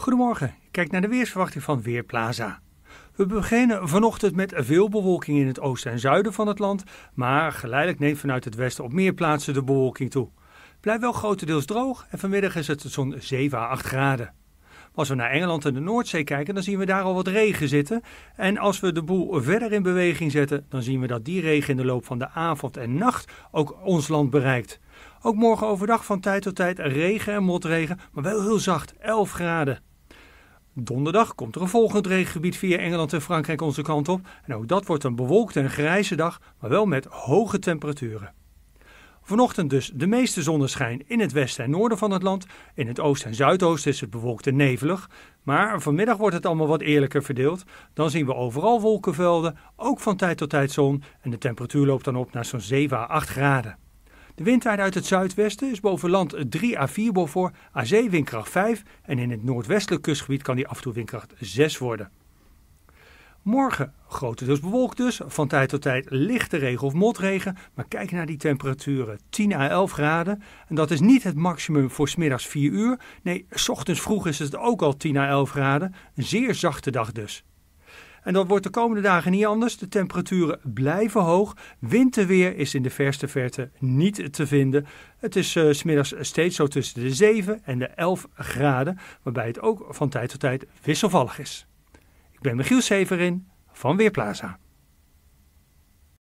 Goedemorgen, kijk naar de weersverwachting van Weerplaza. We beginnen vanochtend met veel bewolking in het oosten en zuiden van het land, maar geleidelijk neemt vanuit het westen op meer plaatsen de bewolking toe. Blijft wel grotendeels droog en vanmiddag is het zo'n 7 à 8 graden. Als we naar Engeland en de Noordzee kijken, dan zien we daar al wat regen zitten. En als we de boel verder in beweging zetten, dan zien we dat die regen in de loop van de avond en nacht ook ons land bereikt. Ook morgen overdag van tijd tot tijd regen en motregen, maar wel heel zacht, 11 graden. Donderdag komt er een volgend regengebied via Engeland en Frankrijk onze kant op. En ook dat wordt een bewolkte en grijze dag, maar wel met hoge temperaturen. Vanochtend dus de meeste zonneschijn in het westen en noorden van het land. In het oosten en zuidoosten is het bewolkt en nevelig. Maar vanmiddag wordt het allemaal wat eerlijker verdeeld. Dan zien we overal wolkenvelden, ook van tijd tot tijd zon. En de temperatuur loopt dan op naar zo'n 7 à 8 graden. De windtijd uit het zuidwesten is boven land 3 à 4 voor, aan zee windkracht 5 en in het noordwestelijk kustgebied kan die af en toe windkracht 6 worden. Morgen grotendeels bewolkt dus, van tijd tot tijd lichte regen of motregen, maar kijk naar die temperaturen, 10 à 11 graden. En dat is niet het maximum voor smiddags 4 uur, nee, s ochtends vroeg is het ook al 10 à 11 graden, een zeer zachte dag dus. En dat wordt de komende dagen niet anders. De temperaturen blijven hoog. Winterweer is in de verste verte niet te vinden. Het is uh, smiddags steeds zo tussen de 7 en de 11 graden, waarbij het ook van tijd tot tijd wisselvallig is. Ik ben Michiel Severin van Weerplaza.